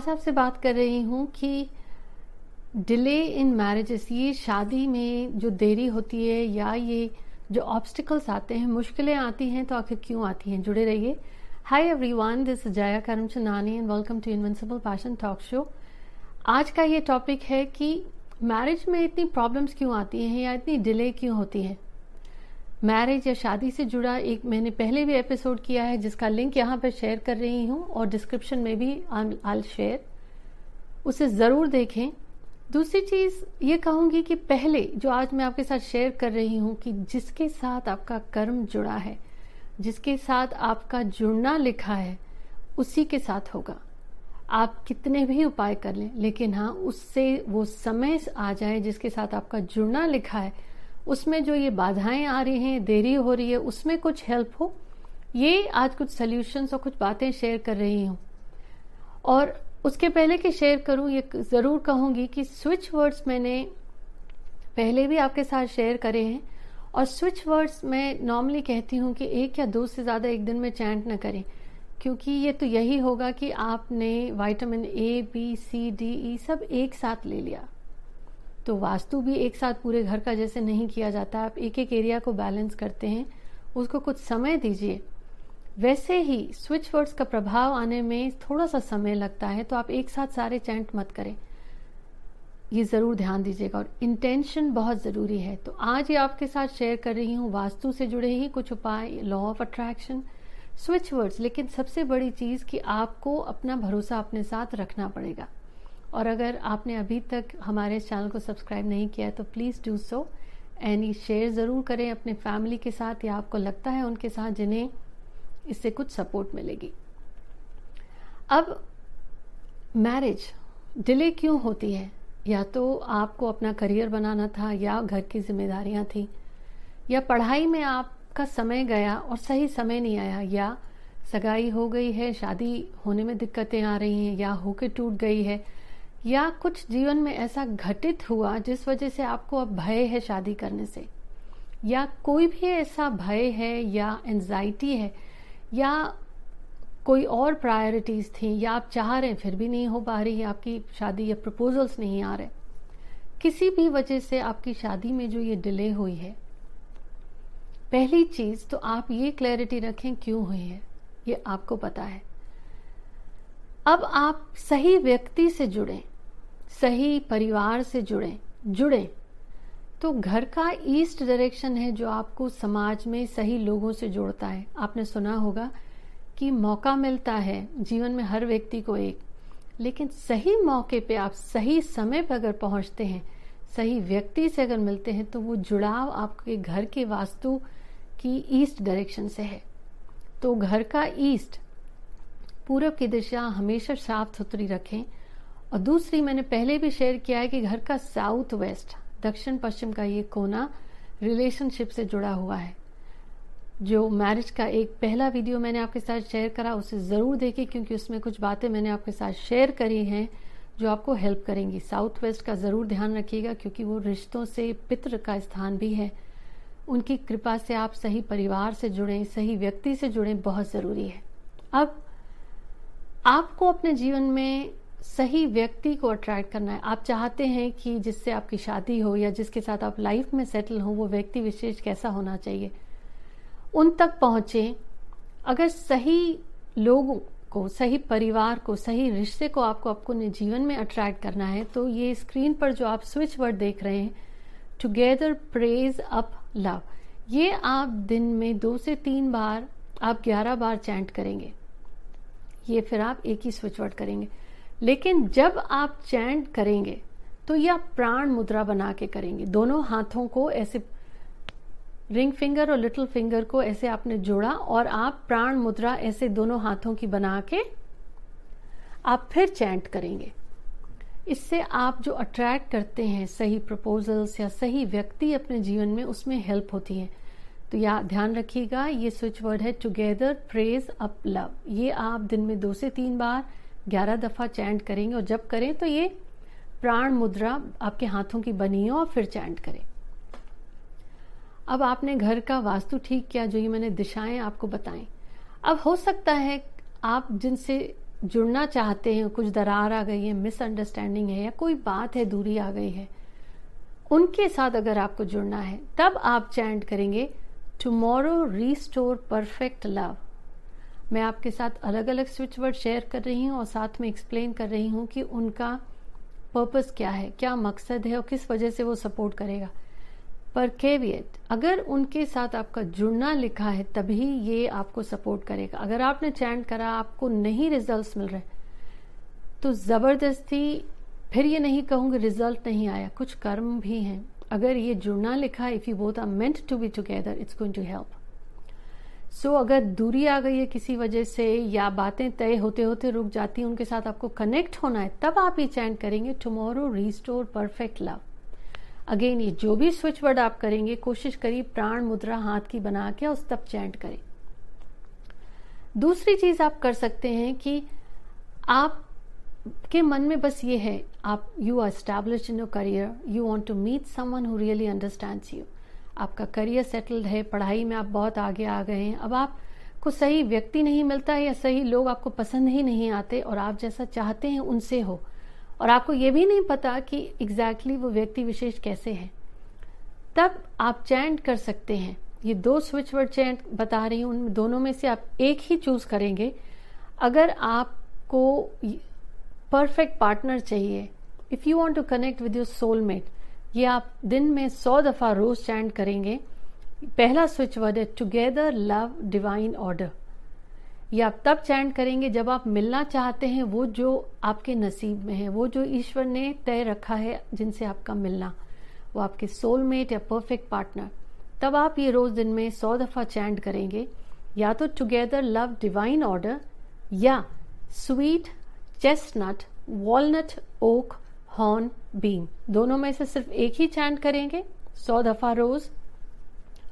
आज आपसे बात कर रही हूँ कि डिले इन मैरिजेस ये शादी में जो देरी होती है या ये जो ऑब्स्टिकल्स आते हैं मुश्किलें आती हैं तो आखिर क्यों आती हैं जुड़े रहिए hi everyone this Jaya Chandani and welcome to invincible passion talk show आज का ये टॉपिक है कि मैरिज में इतनी प्रॉब्लम्स क्यों आती हैं या इतनी डिले क्यों होती है मैरिज या शादी से जुड़ा एक मैंने पहले भी एपिसोड किया है जिसका लिंक यहाँ पर शेयर कर रही हूँ और डिस्क्रिप्शन में भी आल शेयर उसे ज़रूर देखें दूसरी चीज़ ये कहूँगी कि पहले जो आज मैं आपके साथ शेयर कर रही हूँ कि जिसके साथ आपका कर्म जुड़ा है जिसके साथ आपका जुड़ना लिखा है उसी के साथ होगा आप कितने भी उपाय कर लें लेकिन हाँ उससे वो समय आ जाए जिसके साथ आपका जुड़ना लिखा है उसमें जो ये बाधाएं आ रही हैं देरी हो रही है उसमें कुछ हेल्प हो ये आज कुछ सोल्यूशंस और कुछ बातें शेयर कर रही हूँ और उसके पहले कि शेयर करूँ ये ज़रूर कहूंगी कि स्विच वर्ड्स मैंने पहले भी आपके साथ शेयर करे हैं और स्विच वर्ड्स मैं नॉर्मली कहती हूँ कि एक या दो से ज़्यादा एक दिन में चैंट ना करें क्योंकि ये तो यही होगा कि आपने vitamin A B C D E सब एक साथ ले लिया तो वास्तु भी एक साथ पूरे घर का जैसे नहीं किया जाता आप एक एक एरिया को बैलेंस करते हैं उसको कुछ समय दीजिए वैसे ही स्विच वर्ड्स का प्रभाव आने में थोड़ा सा समय लगता है तो आप एक साथ सारे चैंट मत करें ये ज़रूर ध्यान दीजिएगा और इंटेंशन बहुत ज़रूरी है तो आज ये आपके साथ शेयर कर रही हूँ वास्तु से जुड़े ही कुछ उपाय law of attraction switch words लेकिन सबसे बड़ी चीज़ कि आपको अपना भरोसा अपने साथ रखना पड़ेगा और अगर आपने अभी तक हमारे चैनल को सब्सक्राइब नहीं किया तो please do so and share ज़रूर करें अपने फैमिली के साथ या आपको लगता है उनके साथ जिन्हें इससे कुछ सपोर्ट मिलेगी अब मैरिज डिले क्यों होती है या तो आपको अपना करियर बनाना था या घर की जिम्मेदारियां थी या पढ़ाई में आपका समय गया और सही समय नहीं आया या सगाई हो गई है शादी होने में दिक्कतें आ रही हैं या होके टूट गई है या कुछ जीवन में ऐसा घटित हुआ जिस वजह से आपको अब भय है शादी करने से या कोई भी ऐसा भय है या एनजाइटी है या कोई और प्रायोरिटीज़ थी या आप चाह रहे हैं फिर भी नहीं हो पा रही है आपकी शादी या प्रपोजल्स नहीं आ रहे किसी भी वजह से आपकी शादी में जो ये डिले हुई है पहली चीज़ तो आप ये क्लैरिटी रखें क्यों हुई है ये आपको पता है अब आप सही व्यक्ति से जुड़ें सही परिवार से जुड़ें जुड़ें तो घर का ईस्ट डायरेक्शन है जो आपको समाज में सही लोगों से जोड़ता है आपने सुना होगा कि मौका मिलता है जीवन में हर व्यक्ति को एक लेकिन सही मौके पे आप सही समय पर अगर पहुंचते हैं सही व्यक्ति से अगर मिलते हैं तो वो जुड़ाव आपके घर के वास्तु की ईस्ट डायरेक्शन से है तो घर का ईस्ट पूर्व की दिशा हमेशा साफ सुथरी रखें और दूसरी मैंने पहले भी शेयर किया है कि घर का साउथ वेस्ट दक्षिण पश्चिम का ये कोना रिलेशनशिप से जुड़ा हुआ है जो मैरिज का एक पहला वीडियो मैंने आपके साथ शेयर करा उसे ज़रूर देखे क्योंकि उसमें कुछ बातें मैंने आपके साथ शेयर करी हैं जो आपको हेल्प करेंगी साउथ वेस्ट का ज़रूर ध्यान रखिएगा क्योंकि वो रिश्तों से पितृ का स्थान भी है उनकी कृपा से आप सही परिवार से जुड़ें सही व्यक्ति से जुड़े बहुत ज़रूरी है अब आपको अपने जीवन में सही व्यक्ति को अट्रैक्ट करना है आप चाहते हैं कि जिससे आपकी शादी हो या जिसके साथ आप लाइफ में सेटल हो वो व्यक्ति विशेष कैसा होना चाहिए उन तक पहुंचे अगर सही लोगों को सही परिवार को सही रिश्ते को आपको अपने जीवन में अट्रैक्ट करना है तो ये स्क्रीन पर जो आप स्विच वर्ड देख रहे हैं टुगेदर प्रेज अप लव ये आप दिन में दो से तीन बार आप ग्यारह बार चैंट करेंगे ये फिर आप एक ही स्विच वर्ड करेंगे लेकिन जब आप चैंट करेंगे तो ये आप प्राण मुद्रा बना के करेंगे दोनों हाथों को ऐसे रिंग फिंगर और लिटिल फिंगर को ऐसे आपने जोड़ा और आप प्राण मुद्रा ऐसे दोनों हाथों की बना के आप फिर चैंट करेंगे इससे आप जो अट्रैक्ट करते हैं सही प्रपोजल्स या सही व्यक्ति अपने जीवन में उसमें हेल्प होती है तो या ध्यान रखिएगा ये स्विच वर्ड है टुगेदर प्रेज अप लव ये आप दिन में दो से तीन बार ग्यारह दफ़ा चैंट करेंगे और जब करें तो ये प्राण मुद्रा आपके हाथों की बनी हो और फिर चैंट करें अब आपने घर का वास्तु ठीक किया जो ये मैंने दिशाएं आपको बताएं अब हो सकता है आप जिनसे जुड़ना चाहते हैं कुछ दरार आ गई है मिसअंडरस्टैंडिंग है या कोई बात है दूरी आ गई है उनके साथ अगर आपको जुड़ना है तब आप चैंट करेंगे टुमोरो रीस्टोर परफेक्ट लव मैं आपके साथ अलग अलग स्विच वर्ड शेयर कर रही हूँ और साथ में एक्सप्लेन कर रही हूँ कि उनका पर्पस क्या है क्या मकसद है और किस वजह से वो सपोर्ट करेगा पर केवियत अगर उनके साथ आपका जुड़ना लिखा है तभी ये आपको सपोर्ट करेगा अगर आपने चैंट करा आपको नहीं रिजल्ट्स मिल रहे तो ज़बरदस्ती फिर ये नहीं कहूँगी रिजल्ट नहीं आया कुछ कर्म भी हैं अगर ये जुड़ना लिखा if you both are meant to be together it's going to help so so, अगर दूरी आ गई है किसी वजह से या बातें तय होते होते रुक जाती हैं उनके साथ आपको कनेक्ट होना है तब आप ये चैंट करेंगे tomorrow restore perfect love again ये जो भी स्विच वर्ड आप करेंगे कोशिश करिए प्राण मुद्रा हाथ की बना के उस तब चैंट करें दूसरी चीज आप कर सकते हैं कि आप के मन में बस ये है आप you are establish in your career you want to meet someone who really understand you आपका करियर सेटल्ड है पढ़ाई में आप बहुत आगे आ गए हैं अब आप को सही व्यक्ति नहीं मिलता है या सही लोग आपको पसंद ही नहीं आते और आप जैसा चाहते हैं उनसे हो और आपको ये भी नहीं पता कि एग्जैक्टली exactly वो व्यक्ति विशेष कैसे है तब आप चैंट कर सकते हैं ये दो स्विच वर्ड चैंट बता रही हूँ उन दोनों में से आप एक ही चूज करेंगे अगर आपको परफेक्ट पार्टनर चाहिए if you want to connect with your soulmate ये आप दिन में सौ दफ़ा रोज चैंट करेंगे पहला स्विच वर्ड है टुगेदर लव डिवाइन ऑर्डर ये आप तब चैंट करेंगे जब आप मिलना चाहते हैं वो जो आपके नसीब में है वो जो ईश्वर ने तय रखा है जिनसे आपका मिलना वो आपके सोलमेट या परफेक्ट पार्टनर तब आप ये रोज़ दिन में सौ दफ़ा चैंट करेंगे या तो टुगेदर लव डिवाइन ऑर्डर या sweet chestnut walnut oak hornbeam दोनों में से सिर्फ एक ही चैंट करेंगे सौ दफा रोज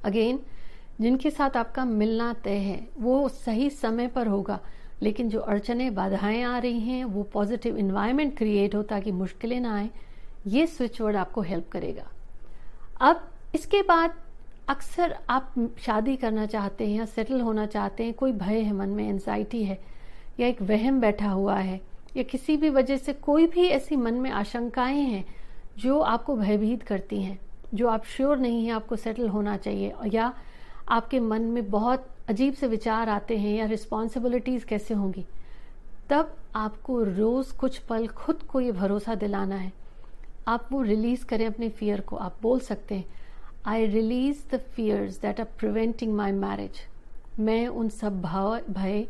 अगेन जिनके साथ आपका मिलना तय है वो सही समय पर होगा लेकिन जो अड़चने बाधाएं आ रही हैं वो पॉजिटिव इन्वायरमेंट क्रिएट हो ताकि मुश्किलें ना आए ये स्विचवर्ड आपको हेल्प करेगा अब इसके बाद अक्सर आप शादी करना चाहते हैं या सेटल होना चाहते हैं कोई भय है मन में एनजाइटी है या एक वहम बैठा हुआ है या किसी भी वजह से कोई भी ऐसी मन में आशंकाएं हैं जो आपको भयभीत करती हैं जो आप श्योर नहीं हैं आपको सेटल होना चाहिए या आपके मन में बहुत अजीब से विचार आते हैं या रिस्पॉन्सिबिलिटीज़ कैसे होंगी तब आपको रोज़ कुछ पल खुद को ये भरोसा दिलाना है आप वो रिलीज़ करें अपने फियर को आप बोल सकते हैं I release the fears that are preventing my marriage मैं उन सब भाव भय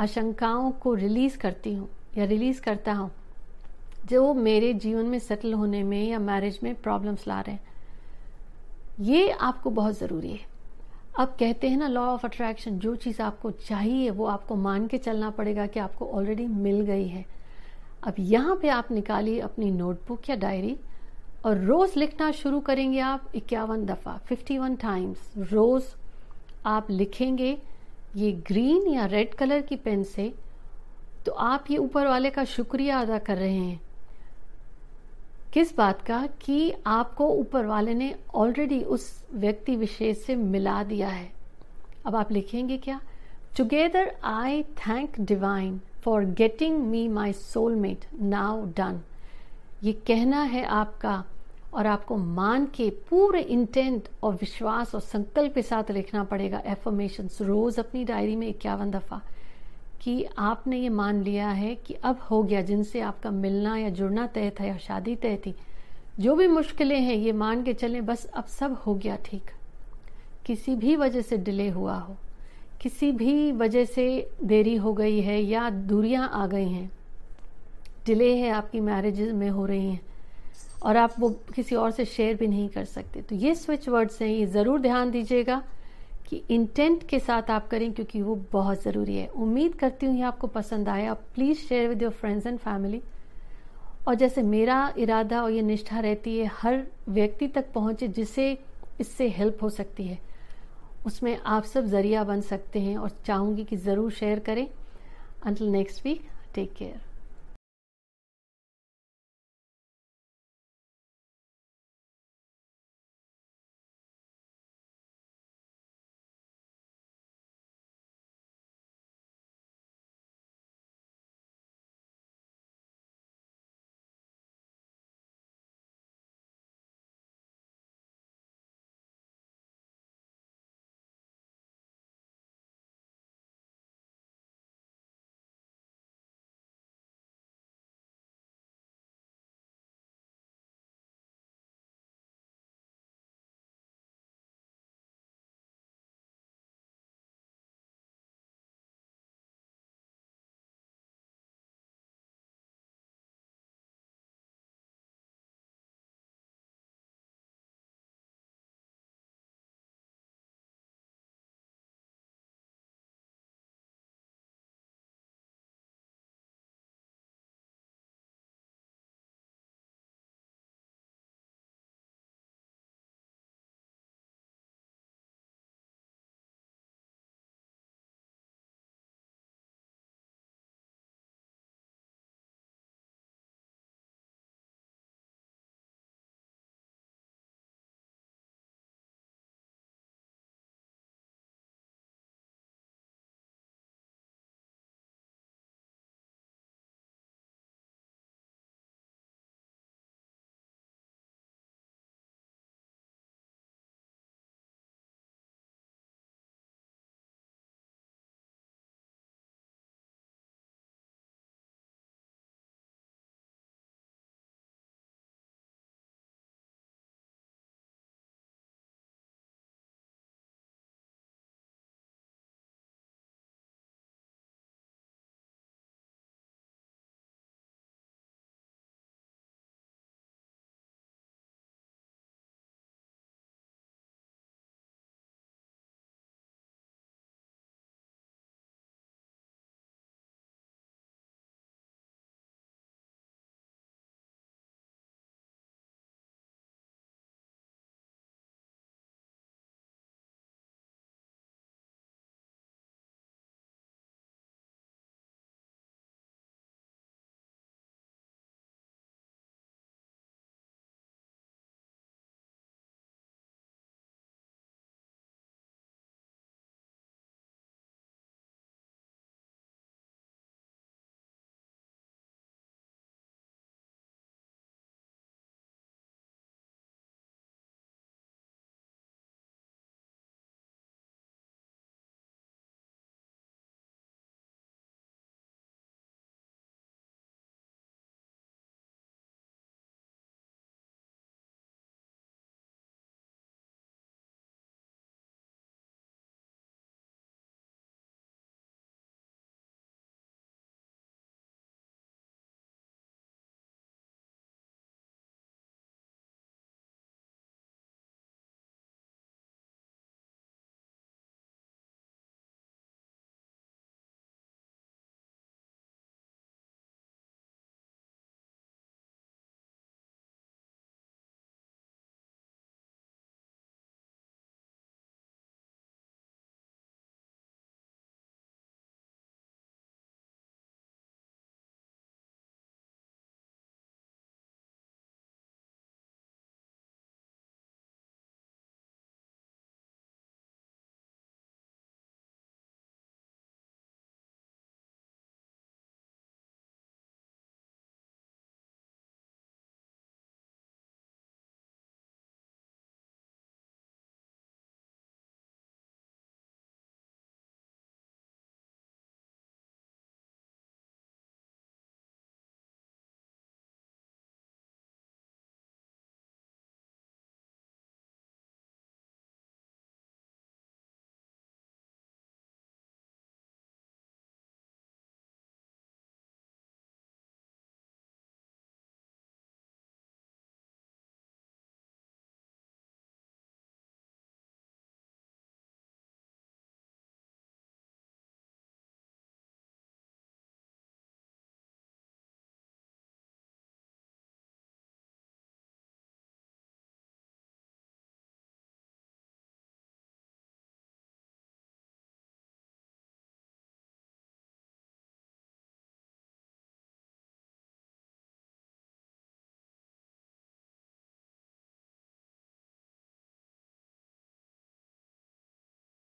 आशंकाओं को रिलीज़ करती हूँ या रिलीज़ करता हूं जो मेरे जीवन में सेटल होने में या मैरिज में प्रॉब्लम्स ला रहे हैं ये आपको बहुत ज़रूरी है अब कहते हैं ना लॉ ऑफ अट्रैक्शन जो चीज़ आपको चाहिए वो आपको मान के चलना पड़ेगा कि आपको ऑलरेडी मिल गई है अब यहां पे आप निकालिए अपनी नोटबुक या डायरी और रोज़ लिखना शुरू करेंगे आप इक्यावन दफ़ा फिफ्टी वन टाइम्स रोज़ आप लिखेंगे ये ग्रीन या रेड कलर की पेन से तो आप ये ऊपर वाले का शुक्रिया अदा कर रहे हैं किस बात का कि आपको ऊपर वाले ने ऑलरेडी उस व्यक्ति विशेष से मिला दिया है अब आप लिखेंगे क्या together I thank divine for getting me my soulmate now done ये कहना है आपका और आपको मान के पूरे इंटेंट और विश्वास और संकल्प के साथ लिखना पड़ेगा एफर्मेशन रोज अपनी डायरी में इक्यावन दफा कि आपने ये मान लिया है कि अब हो गया जिनसे आपका मिलना या जुड़ना तय था या शादी तय थी जो भी मुश्किलें हैं ये मान के चलें बस अब सब हो गया ठीक किसी भी वजह से डिले हुआ हो किसी भी वजह से देरी हो गई है या दूरियां आ गई हैं डिले है आपकी मैरिज में हो रही हैं और आप वो किसी और से शेयर भी नहीं कर सकते तो ये स्विच वर्ड्स हैं ये ज़रूर ध्यान दीजिएगा कि इंटेंट के साथ आप करें क्योंकि वो बहुत ज़रूरी है उम्मीद करती हूँ ये आपको पसंद आया please share with your friends and family और जैसे मेरा इरादा और ये निष्ठा रहती है हर व्यक्ति तक पहुँचे जिसे इससे हेल्प हो सकती है उसमें आप सब जरिया बन सकते हैं और चाहूँगी कि ज़रूर शेयर करें until next week take care